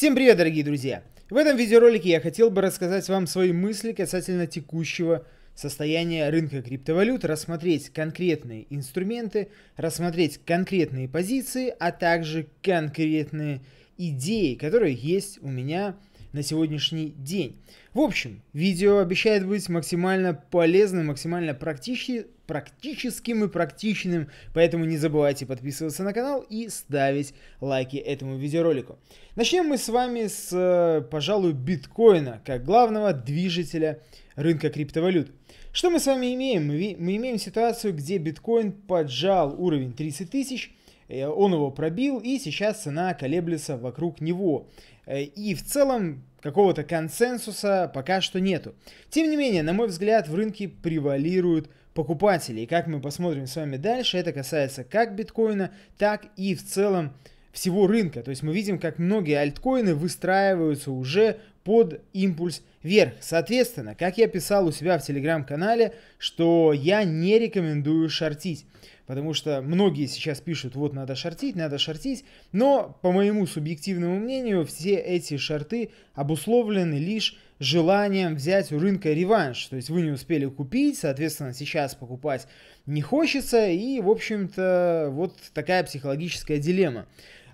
Всем привет, дорогие друзья! В этом видеоролике я хотел бы рассказать вам свои мысли касательно текущего состояния рынка криптовалют, рассмотреть конкретные инструменты, рассмотреть конкретные позиции, а также конкретные идеи, которые есть у меня на сегодняшний день. В общем, видео обещает быть максимально полезным, максимально практичным, практическим и практичным, поэтому не забывайте подписываться на канал и ставить лайки этому видеоролику. Начнем мы с вами с, э, пожалуй, биткоина, как главного движителя рынка криптовалют. Что мы с вами имеем? Мы имеем ситуацию, где биткоин поджал уровень 30 тысяч, э, он его пробил, и сейчас цена колеблется вокруг него. Э, и в целом какого-то консенсуса пока что нету. Тем не менее, на мой взгляд, в рынке превалируют покупателей. И как мы посмотрим с вами дальше, это касается как биткоина, так и в целом всего рынка. То есть мы видим, как многие альткоины выстраиваются уже под импульс вверх. Соответственно, как я писал у себя в телеграм-канале, что я не рекомендую шортить. Потому что многие сейчас пишут, вот надо шортить, надо шортить. Но, по моему субъективному мнению, все эти шорты обусловлены лишь желанием взять у рынка реванш. То есть вы не успели купить, соответственно, сейчас покупать не хочется. И, в общем-то, вот такая психологическая дилемма.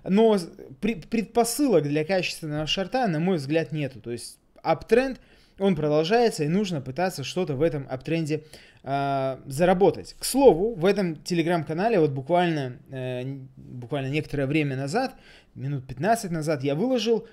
Но предпосылок для качественного шарта, на мой взгляд, нету. То есть аптренд он продолжается, и нужно пытаться что-то в этом аптренде э, заработать. К слову, в этом телеграм-канале вот буквально, э, буквально некоторое время назад, минут 15 назад, я выложил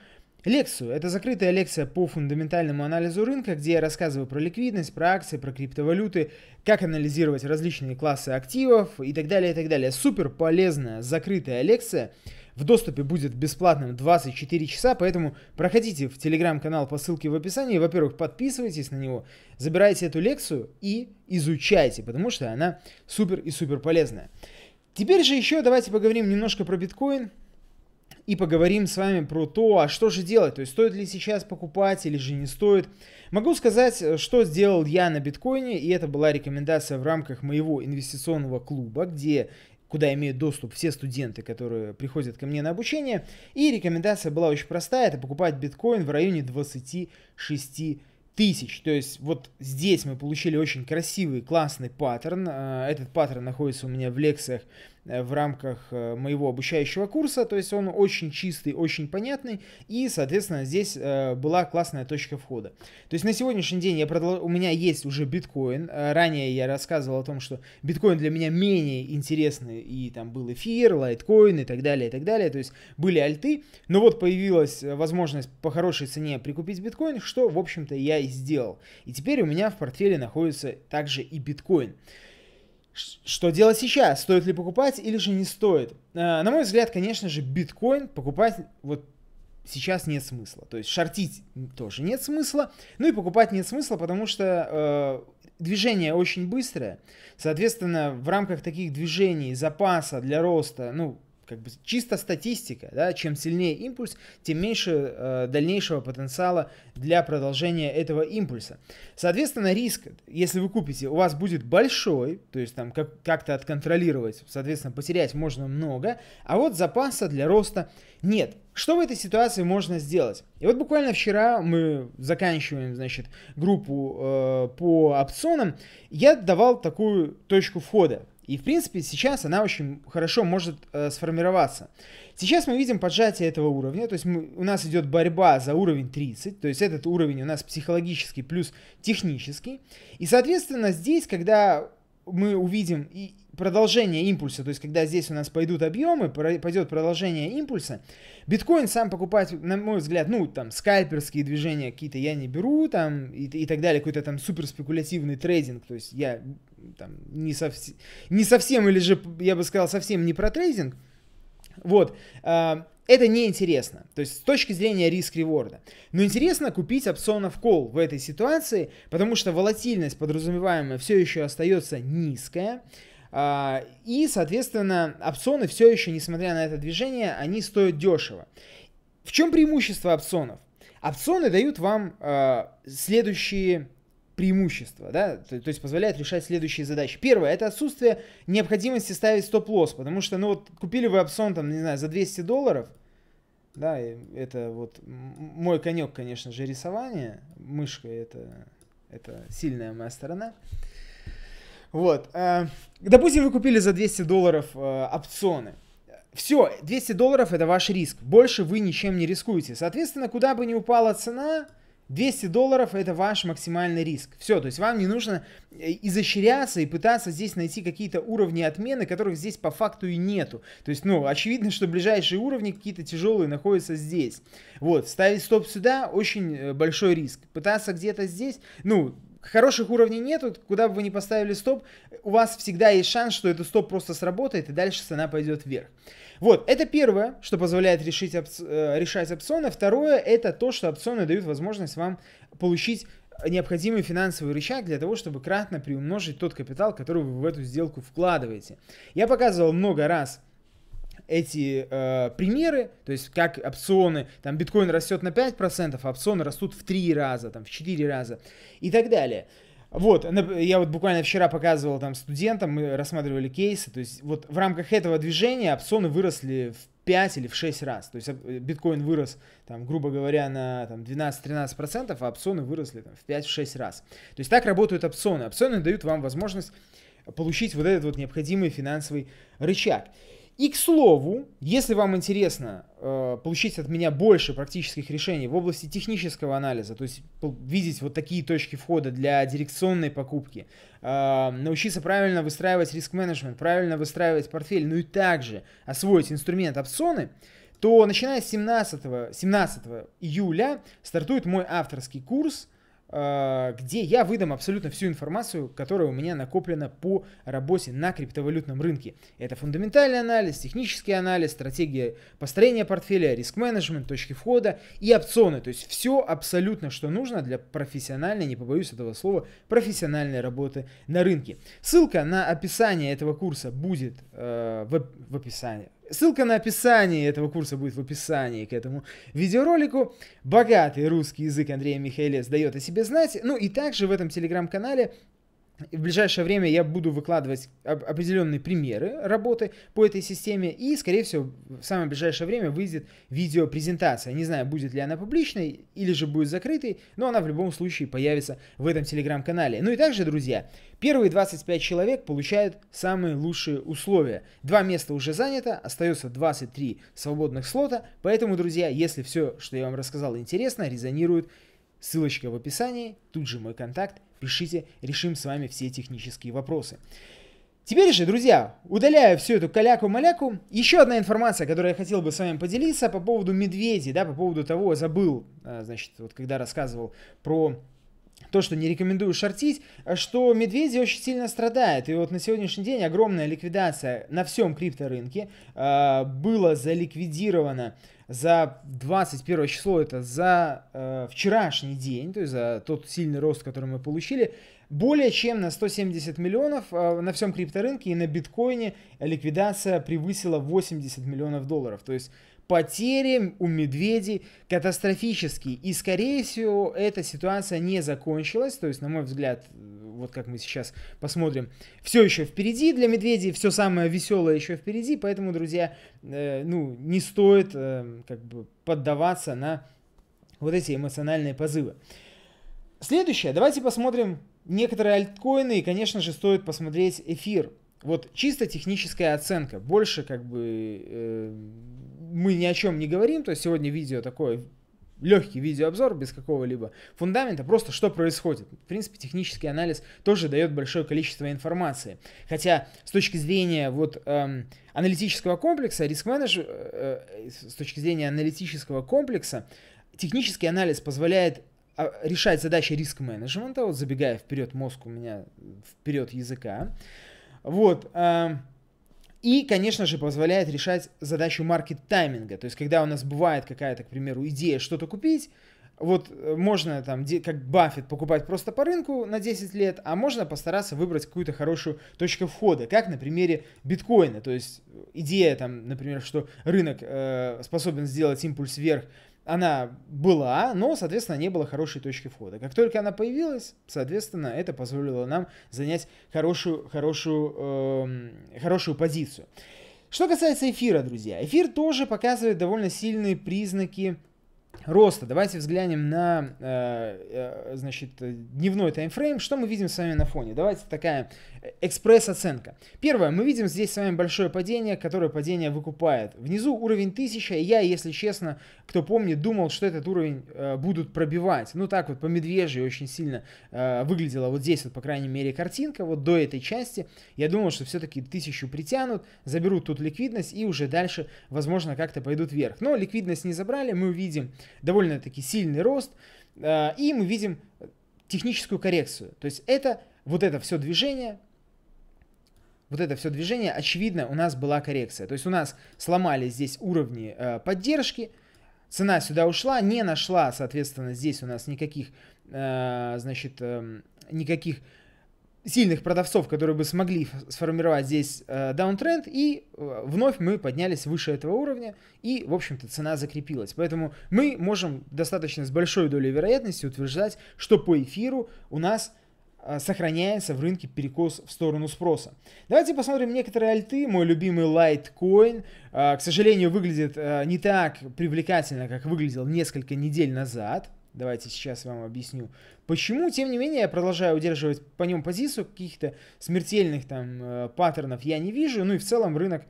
Лекцию. Это закрытая лекция по фундаментальному анализу рынка, где я рассказываю про ликвидность, про акции, про криптовалюты, как анализировать различные классы активов и так далее, и так далее. Супер полезная закрытая лекция. В доступе будет бесплатным 24 часа, поэтому проходите в телеграм-канал по ссылке в описании. Во-первых, подписывайтесь на него, забирайте эту лекцию и изучайте, потому что она супер и супер полезная. Теперь же еще давайте поговорим немножко про биткоин и поговорим с вами про то, а что же делать, то есть стоит ли сейчас покупать или же не стоит. Могу сказать, э, что сделал я на биткоине, и это была рекомендация в рамках моего инвестиционного клуба, где куда имеют доступ все студенты, которые приходят ко мне на обучение. И рекомендация была очень простая, это покупать биткоин в районе 26 тысяч. То есть вот здесь мы получили очень красивый, классный паттерн. Э, этот паттерн находится у меня в лекциях Э, в рамках э, моего обучающего курса, то есть он очень чистый, очень понятный, и, соответственно, здесь э, была классная точка входа. То есть на сегодняшний день я продол... у меня есть уже биткоин, ранее я рассказывал о том, что биткоин для меня менее интересный, и там был эфир, лайткоин и так далее, и так далее, то есть были альты, но вот появилась возможность по хорошей цене прикупить биткоин, что, в общем-то, я и сделал. И теперь у меня в портфеле находится также и биткоин. Что делать сейчас? Стоит ли покупать или же не стоит? Э, на мой взгляд, конечно же, биткоин покупать вот сейчас нет смысла. То есть шортить тоже нет смысла. Ну и покупать нет смысла, потому что э, движение очень быстрое. Соответственно, в рамках таких движений запаса для роста, ну, как бы чисто статистика, да, чем сильнее импульс, тем меньше э, дальнейшего потенциала для продолжения этого импульса. Соответственно, риск, если вы купите, у вас будет большой, то есть там как- как-то отконтролировать, соответственно, потерять можно много, а вот запаса для роста нет. Что в этой ситуации можно сделать? И вот буквально вчера мы заканчиваем, значит, группу э, по опционам. Я давал такую точку входа. И, в принципе, сейчас она очень хорошо может э, сформироваться. Сейчас мы видим поджатие этого уровня, то есть мы, у нас идет борьба за уровень 30, то есть этот уровень у нас психологический плюс технический. И, соответственно, здесь, когда мы увидим и продолжение импульса, то есть когда здесь у нас пойдут объемы, пойдет продолжение импульса, биткоин сам покупать, на мой взгляд, ну, там, скальперские движения какие-то я не беру, там, и, и так далее, какой-то там суперспекулятивный трейдинг, то есть я там, не, совсем, не совсем, или же, я бы сказал, совсем не про трейдинг. Вот. А, это неинтересно, то есть с точки зрения риск-реворда. Но интересно купить опционов кол в этой ситуации, потому что волатильность подразумеваемая все еще остается низкая. А, и, соответственно, опционы все еще, несмотря на это движение, они стоят дешево. В чем преимущество опционов? Опционы дают вам э, следующие преимущество, да, то, то есть позволяет решать следующие задачи. Первое, это отсутствие необходимости ставить стоп-лосс, потому что, ну вот, купили вы опцион, там, не знаю, за 200 долларов, да, это вот мой конек, конечно же, рисование, мышка это, это сильная моя сторона. Вот, э, допустим, вы купили за 200 долларов э, опционы, все, 200 долларов это ваш риск. Больше вы ничем не рискуете. Соответственно, куда бы ни упала цена, 200 долларов это ваш максимальный риск. Все, то есть вам не нужно э, изощряться и пытаться здесь найти какие-то уровни отмены, которых здесь по факту и нету. То есть, ну, очевидно, что ближайшие уровни какие-то тяжелые находятся здесь. Вот, ставить стоп сюда очень э, большой риск. Пытаться где-то здесь, ну, хороших уровней нету, куда бы вы ни поставили стоп, у вас всегда есть шанс, что этот стоп просто сработает, и дальше цена пойдет вверх. Вот, это первое, что позволяет решить, э, решать опционы. Второе, это то, что опционы дают возможность вам получить необходимый финансовый рычаг для того, чтобы кратно приумножить тот капитал, который вы в эту сделку вкладываете. Я показывал много раз эти э, примеры, то есть как опционы, там биткоин растет на 5%, а опционы растут в 3 раза, там в 4 раза и так далее. Вот, я вот буквально вчера показывал там студентам, мы рассматривали кейсы, то есть вот в рамках этого движения опционы выросли в 5 или в 6 раз, то есть э, биткоин вырос, там, грубо говоря, на там, 12-13%, а опционы выросли там, в 5-6 раз. То есть так работают опционы. Опционы дают вам возможность получить вот этот вот необходимый финансовый рычаг. И к слову, если вам интересно э, получить от меня больше практических решений в области технического анализа, то есть видеть вот такие точки входа для дирекционной покупки, э, научиться правильно выстраивать риск-менеджмент, правильно выстраивать портфель, ну и также освоить инструмент опционы, то начиная с 17, 17 июля стартует мой авторский курс – а, где я выдам абсолютно всю информацию, которая у меня накоплена по работе на криптовалютном рынке. Это фундаментальный анализ, технический анализ, стратегия построения портфеля, риск-менеджмент, точки входа и опционы. То есть все абсолютно, что нужно для профессиональной, не побоюсь этого слова, профессиональной работы на рынке. Ссылка на описание этого курса будет э, в, в описании Ссылка на описание этого курса будет в описании к этому видеоролику. Богатый русский язык Андрея Михаилец дает о себе знать. Ну и также в этом телеграм-канале в ближайшее время я буду выкладывать определенные примеры работы по этой системе, и, скорее всего, в самое ближайшее время выйдет видеопрезентация. Не знаю, будет ли она публичной или же будет закрытой, но она в любом случае появится в этом телеграм-канале. Ну и также, друзья, первые 25 человек получают самые лучшие условия. Два места уже занято, остается 23 свободных слота, поэтому, друзья, если все, что я вам рассказал, интересно, резонирует, ссылочка в описании, тут же мой контакт, Пишите, решим с вами все технические вопросы. Теперь же, друзья, удаляя всю эту каляку-маляку, еще одна информация, которую я хотел бы с вами поделиться по поводу медведей, да, по поводу того, забыл, э, значит, вот когда рассказывал про то, что не рекомендую шортить, что медведи очень сильно страдают. И вот на сегодняшний день огромная ликвидация на всем крипторынке. Э, было заликвидировано за 21 число, это за э, вчерашний день, то есть за тот сильный рост, который мы получили, более чем на 170 миллионов э, на всем крипторынке и на биткоине ликвидация превысила 80 миллионов долларов. То есть потери у медведей катастрофические. И, скорее всего, эта ситуация не закончилась. То есть, на мой взгляд, вот как мы сейчас посмотрим, все еще впереди для медведей, все самое веселое еще впереди. Поэтому, друзья, э, ну, не стоит э, как бы поддаваться на вот эти эмоциональные позывы. Следующее, давайте посмотрим некоторые альткоины, и, конечно же, стоит посмотреть эфир. Вот чисто техническая оценка, больше как бы э, мы ни о чем не говорим, то есть сегодня видео такое легкий видеообзор без какого-либо фундамента, просто что происходит. В принципе, технический анализ тоже дает большое количество информации. Хотя с точки зрения вот эм, аналитического комплекса, риск-менедж, э, э с точки зрения аналитического комплекса, технический анализ позволяет а, решать задачи риск-менеджмента, вот забегая вперед мозг у меня, вперед языка. Вот, эм, и, конечно же, позволяет решать задачу маркет-тайминга. То есть, когда у нас бывает какая-то, к примеру, идея что-то купить, вот э, можно там, как Баффет, покупать просто по рынку на 10 лет, а можно постараться выбрать какую-то хорошую точку входа, как на примере биткоина. То есть э, идея там, например, что рынок э, способен сделать импульс вверх она была, но, соответственно, не было хорошей точки входа. Как только она появилась, соответственно, это позволило нам занять хорошую, хорошую, э, хорошую позицию. Что касается эфира, друзья, эфир тоже показывает довольно сильные признаки роста. Давайте взглянем на э, э, значит, дневной таймфрейм. Что мы видим с вами на фоне? Давайте такая экспресс-оценка. Первое, мы видим здесь с вами большое падение, которое падение выкупает. Внизу уровень 1000, я, если честно, кто помнит, думал, что этот уровень э, будут пробивать. Ну так вот, по медвежьей очень сильно э, выглядела вот здесь, вот, по крайней мере, картинка, вот до этой части. Я думал, что все-таки 1000 притянут, заберут тут ликвидность и уже дальше, возможно, как-то пойдут вверх. Но ликвидность не забрали, мы увидим довольно-таки сильный рост, э, и мы видим техническую коррекцию. То есть это вот это все движение, вот это все движение, очевидно, у нас была коррекция. То есть у нас сломали здесь уровни э, поддержки, цена сюда ушла, не нашла, соответственно, здесь у нас никаких, э, значит, эм, никаких сильных продавцов, которые бы смогли сформировать здесь даунтренд, э, и э, вновь мы поднялись выше этого уровня, и, в общем-то, цена закрепилась. Поэтому мы можем достаточно с большой долей вероятности утверждать, что по эфиру у нас э, сохраняется в рынке перекос в сторону спроса. Давайте посмотрим некоторые альты. Мой любимый Litecoin, э, к сожалению, выглядит э, не так привлекательно, как выглядел несколько недель назад. Давайте сейчас вам объясню. Почему, тем не менее, я продолжаю удерживать по нем позицию, каких-то смертельных там э, паттернов я не вижу. Ну и в целом рынок,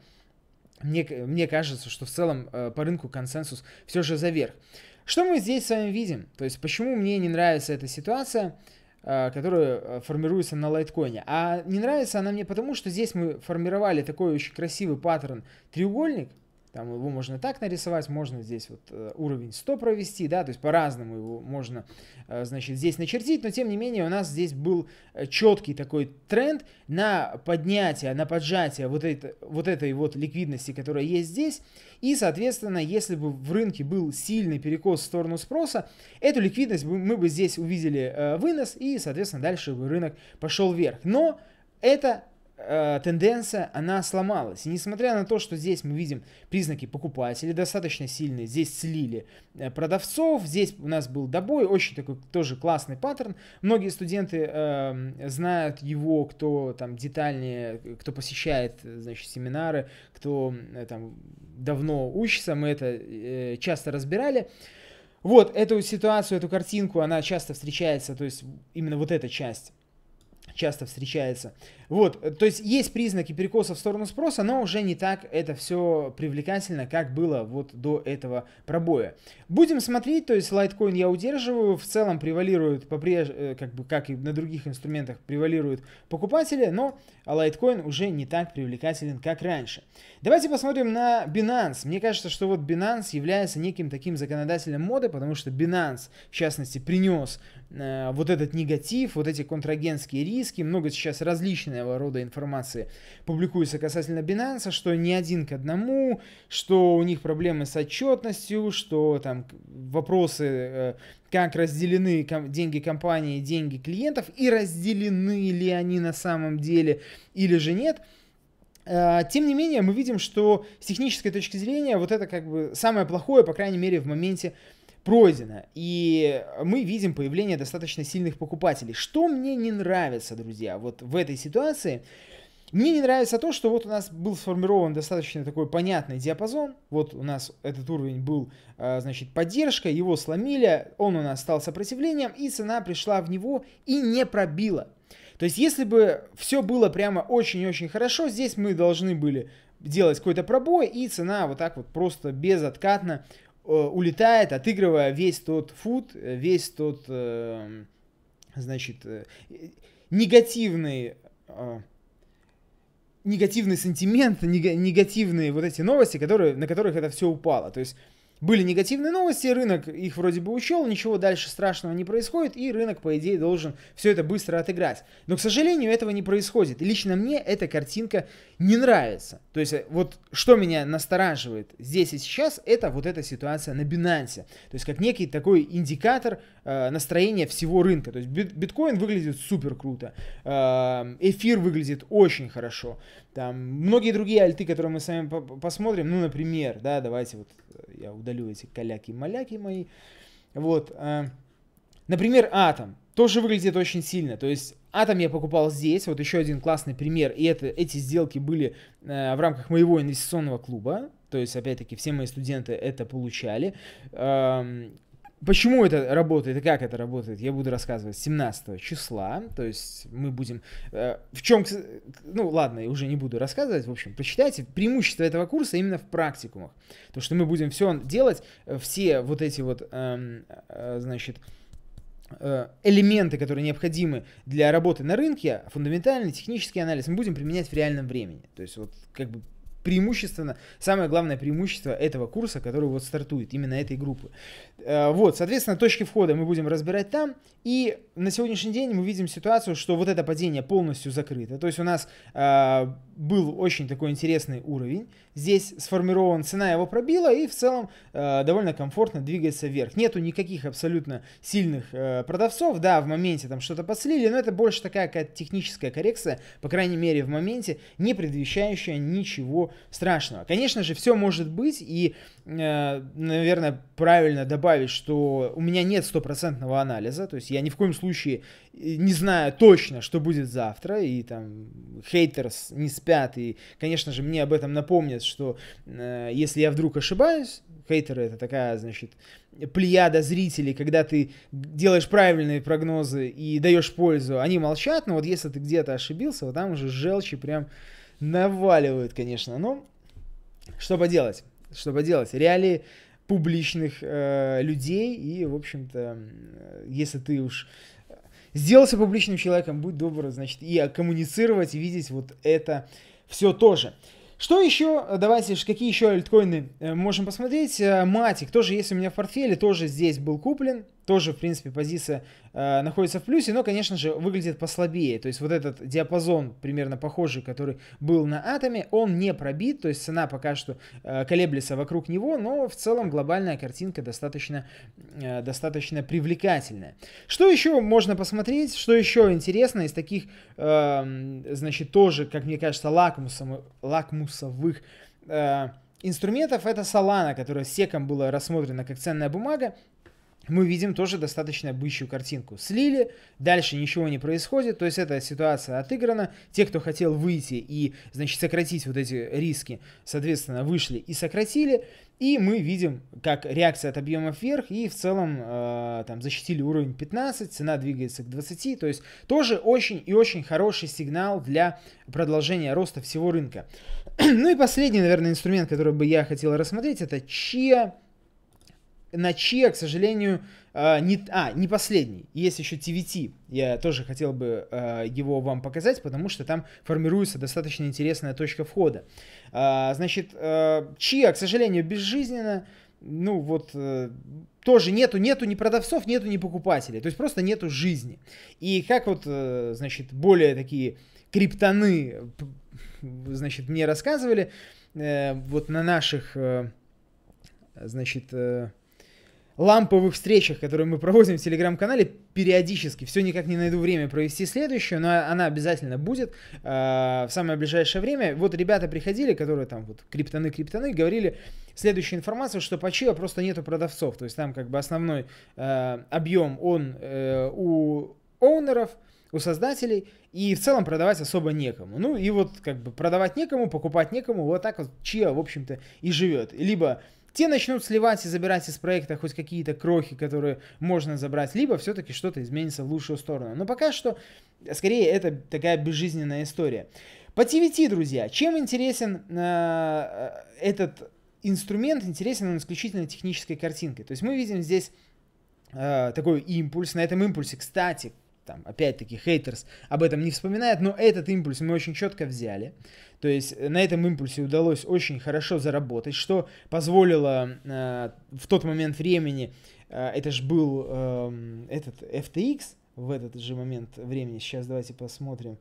мне, мне кажется, что в целом э, по рынку консенсус все же заверх. Что мы здесь с вами видим? То есть почему мне не нравится эта ситуация? Э, которая формируется на лайткоине. А не нравится она мне потому, что здесь мы формировали такой очень красивый паттерн треугольник, там его можно так нарисовать, можно здесь вот э, уровень 100 провести, да, то есть по-разному его можно, э, значит, здесь начертить, но тем не менее у нас здесь был э, четкий такой тренд на поднятие, на поджатие вот, это, вот этой вот ликвидности, которая есть здесь, и, соответственно, если бы в рынке был сильный перекос в сторону спроса, эту ликвидность мы бы здесь увидели вынос, и, соответственно, дальше бы рынок пошел вверх. Но это э, тенденция, она сломалась. И несмотря на то, что здесь мы видим признаки покупателей достаточно сильные, здесь слили э, продавцов, здесь у нас был добой, очень такой тоже классный паттерн. Многие студенты э, знают его, кто там детальнее, кто посещает, э, значит, семинары, кто э, там давно учится, мы это э, часто разбирали. Вот эту ситуацию, эту картинку, она часто встречается, то есть именно вот эта часть часто встречается. Вот, то есть есть признаки перекоса в сторону спроса, но уже не так это все привлекательно, как было вот до этого пробоя. Будем смотреть, то есть лайткоин я удерживаю, в целом превалируют, попреж... Э, как, бы, как и на других инструментах, превалируют покупатели, но лайткоин уже не так привлекателен, как раньше. Давайте посмотрим на Binance. Мне кажется, что вот Binance является неким таким законодателем моды, потому что Binance, в частности, принес Э, вот этот негатив, вот эти контрагентские риски, много сейчас различного рода информации публикуется касательно Binance, что не один к одному, что у них проблемы с отчетностью, что там вопросы, э, как разделены деньги компании, деньги клиентов, и разделены ли они на самом деле или же нет э, – тем не менее, мы видим, что с технической точки зрения вот это как бы самое плохое, по крайней мере, в моменте пройдено. И мы видим появление достаточно сильных покупателей. Что мне не нравится, друзья, вот в этой ситуации, мне не нравится то, что вот у нас был сформирован достаточно такой понятный диапазон. Вот у нас этот уровень был, а, значит, поддержка, его сломили, он у нас стал сопротивлением, и цена пришла в него и не пробила. То есть, если бы все было прямо очень-очень хорошо, здесь мы должны были делать какой-то пробой, и цена вот так вот просто безоткатно Э, улетает, отыгрывая весь тот фуд, э, весь тот, э, значит, негативный негативный сантимент, негативные вот эти новости, которые, на которых это все упало. То есть были негативные новости, рынок их вроде бы учел, ничего дальше страшного не происходит, и рынок, по идее, должен все это быстро отыграть. Но, к сожалению, этого не происходит. И лично мне эта картинка не нравится. То есть, э, вот что меня настораживает здесь и сейчас, это вот эта ситуация на Binance. То есть, как некий такой индикатор э, настроения всего рынка. То есть, бит биткоин выглядит супер круто, э, эфир выглядит очень хорошо. Там многие другие альты, которые мы с вами по посмотрим, ну, например, да, давайте вот э, я удалю эти каляки-маляки мои. Вот, э, Например, Атом. Тоже выглядит очень сильно. То есть Атом я покупал здесь. Вот еще один классный пример. И это, эти сделки были э, в рамках моего инвестиционного клуба. То есть, опять-таки, все мои студенты это получали. Эм, Почему это работает и как это работает, я буду рассказывать 17 числа. То есть мы будем... Э, в чем... Ну ладно, я уже не буду рассказывать. В общем, прочитайте Преимущество этого курса именно в практикумах. То, что мы будем все делать, э, все вот эти вот, э, э, значит, э, элементы, которые необходимы для работы на рынке, фундаментальный технический анализ, мы будем применять в реальном времени. То есть вот как бы преимущественно, самое главное преимущество этого курса, который вот стартует, именно этой группы. Э, вот, соответственно, точки входа мы будем разбирать там. И на сегодняшний день мы видим ситуацию, что вот это падение полностью закрыто. То есть у нас э, был очень такой интересный уровень. Здесь сформирован, цена его пробила и в целом э, довольно комфортно двигается вверх. Нету никаких абсолютно сильных продавцов. Да, в моменте там что-то подслили, но это больше такая какая-то техническая коррекция, по крайней мере в моменте, не предвещающая ничего страшного. Конечно же, все может быть, и, э, наверное, правильно добавить, что у меня нет стопроцентного анализа, то есть я ни в коем случае э, не знаю точно, что будет завтра, и там хейтерс не спят, и, конечно же, мне об этом напомнят, что э, если я вдруг ошибаюсь, хейтеры это такая, значит, плеяда зрителей, когда ты делаешь правильные прогнозы и даешь пользу, они молчат, но вот если ты где-то ошибился, вот там уже желчи прям наваливают, конечно. Ну, что поделать? Что поделать? Реалии публичных э, людей, и, в общем-то, если ты уж сделался публичным человеком, будь добр, значит, и коммуницировать, и видеть вот это все тоже. Что еще? Давайте, же какие еще альткоины э, можем посмотреть? Э, Матик тоже есть у меня в портфеле, тоже здесь был куплен тоже, в принципе, позиция э, находится в плюсе, но, конечно же, выглядит послабее. То есть вот этот диапазон, примерно похожий, который был на атоме, он не пробит, то есть цена пока что э, колеблется вокруг него, но в целом глобальная картинка достаточно, э, достаточно привлекательная. Что еще можно посмотреть, что еще интересно из таких, э, значит, тоже, как мне кажется, лакмусом, лакмусовых... Э, инструментов это Solana, которая секом была рассмотрена как ценная бумага мы видим тоже достаточно обычную картинку. Слили, дальше ничего не происходит, то есть эта ситуация отыграна. Те, кто хотел выйти и, значит, сократить вот эти риски, соответственно, вышли и сократили. И мы видим, как реакция от объемов вверх, и в целом э, там защитили уровень 15, цена двигается к 20, то есть тоже очень и очень хороший сигнал для продолжения роста всего рынка. ну и последний, наверное, инструмент, который бы я хотел рассмотреть, это чья на Чиа, к сожалению, а, не, а, не последний. Есть еще TVT. Я тоже хотел бы а, его вам показать, потому что там формируется достаточно интересная точка входа. А, значит, Чиа, к сожалению, безжизненно ну вот э, тоже нету, нету ни продавцов, нету ни покупателей, то есть просто нету жизни. И как вот, э, значит, более такие криптоны, значит, мне рассказывали, э, вот на наших, э, значит, э, ламповых встречах, которые мы проводим в телеграм-канале периодически. Все никак не найду время провести следующую, но она обязательно будет э, в самое ближайшее время. Вот ребята приходили, которые там вот криптоны-криптоны, говорили следующую информацию, что по Чио просто нету продавцов. То есть там как бы основной э, объем он э, у оунеров – у создателей, и в целом продавать особо некому. Ну и вот как бы продавать некому, покупать некому, вот так вот Чиа, в общем-то, и живет. Либо те начнут сливать и забирать из проекта хоть какие-то крохи, которые можно забрать, либо все-таки что-то изменится в лучшую сторону. Но пока что, скорее, это такая безжизненная история. По TVT, друзья, чем интересен э, э, этот инструмент, интересен он исключительно технической картинкой. То есть мы видим здесь э, такой импульс. На этом импульсе, кстати, там, опять-таки, хейтерс об этом не вспоминает, но этот импульс мы очень четко взяли. То есть э, на этом импульсе удалось очень хорошо заработать, что позволило э, в тот момент времени, э, это же был э, этот FTX, в этот же момент времени, сейчас давайте посмотрим,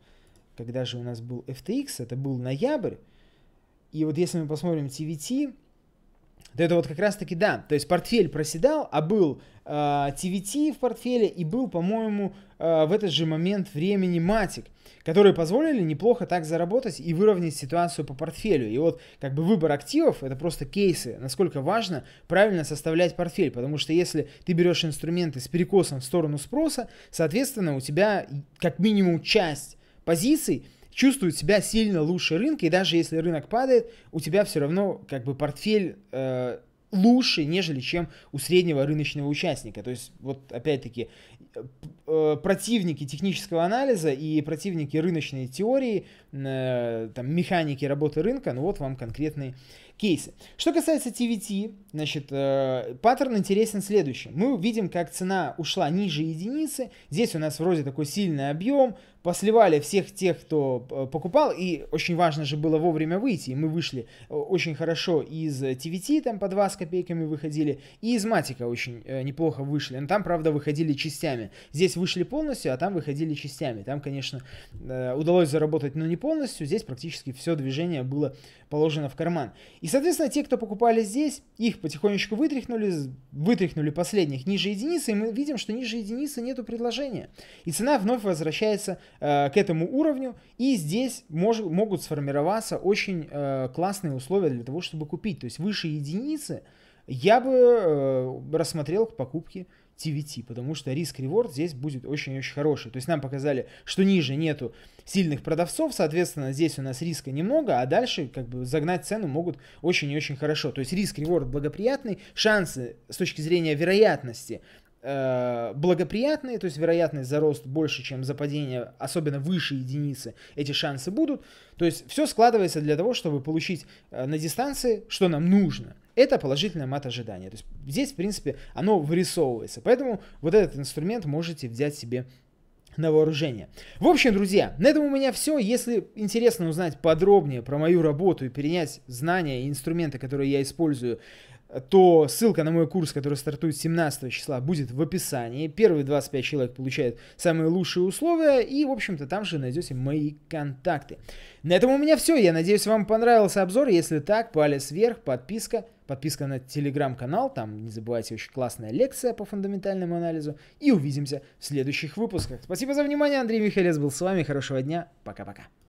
когда же у нас был FTX, это был ноябрь, и вот если мы посмотрим TVT, то это вот как раз-таки да. То есть портфель проседал, а был э, а, TVT в портфеле и был, по-моему, э, в этот же момент времени Матик, которые позволили неплохо так заработать и выровнять ситуацию по портфелю. И вот как бы выбор активов – это просто кейсы, насколько важно правильно составлять портфель, потому что если ты берешь инструменты с перекосом в сторону спроса, соответственно, у тебя как минимум часть позиций – чувствуют себя сильно лучше рынка, и даже если рынок падает, у тебя все равно как бы портфель э, лучше, нежели чем у среднего рыночного участника. То есть, вот опять-таки, э, противники технического анализа и противники рыночной теории, э, там, механики работы рынка, ну вот вам конкретные кейсы. Что касается TVT, значит, э, паттерн интересен следующий Мы видим, как цена ушла ниже единицы, здесь у нас вроде такой сильный объем, посливали всех тех, кто э, покупал, и очень важно же было вовремя выйти, и мы вышли э, очень хорошо из TVT, э, там по 2 с копейками выходили, и из Матика очень неплохо вышли, но ну, там, правда, выходили частями. Здесь вышли полностью, а там выходили частями. Там, конечно, удалось заработать, но не полностью, здесь практически все движение было положено в карман. И, соответственно, те, кто покупали здесь, их потихонечку вытряхнули, вытряхнули последних ниже единицы, и мы видим, что ниже единицы нету предложения. И цена вновь возвращается э, к этому уровню, и здесь мож, могут сформироваться очень э, классные условия для того, чтобы купить. То есть выше единицы я бы э, рассмотрел к покупке TVT, потому что риск-реворд здесь будет очень-очень хороший. То есть нам показали, что ниже нету сильных продавцов, соответственно, здесь у нас риска немного, а дальше как бы загнать цену могут очень и очень хорошо. То есть риск-реворд благоприятный, шансы с точки зрения вероятности э, благоприятные, то есть вероятность за рост больше, чем за падение, особенно выше единицы, эти шансы будут. То есть все складывается для того, чтобы получить э, на дистанции, что нам нужно. Это положительное мат ожидания. То есть здесь, в принципе, оно вырисовывается. Поэтому вот этот инструмент можете взять себе на вооружение. В общем, друзья, на этом у меня все. Если интересно узнать подробнее про мою работу и перенять знания и инструменты, которые я использую, то ссылка на мой курс, который стартует 17 числа, будет в описании. Первые 25 человек получают самые лучшие условия, и, в общем-то, там же найдете мои контакты. На этом у меня все. Я надеюсь, вам понравился обзор. Если так, палец вверх, подписка, подписка на телеграм-канал, там, не забывайте, очень классная лекция по фундаментальному анализу, и увидимся в следующих выпусках. Спасибо за внимание, Андрей Михалец был с вами, хорошего дня, пока-пока.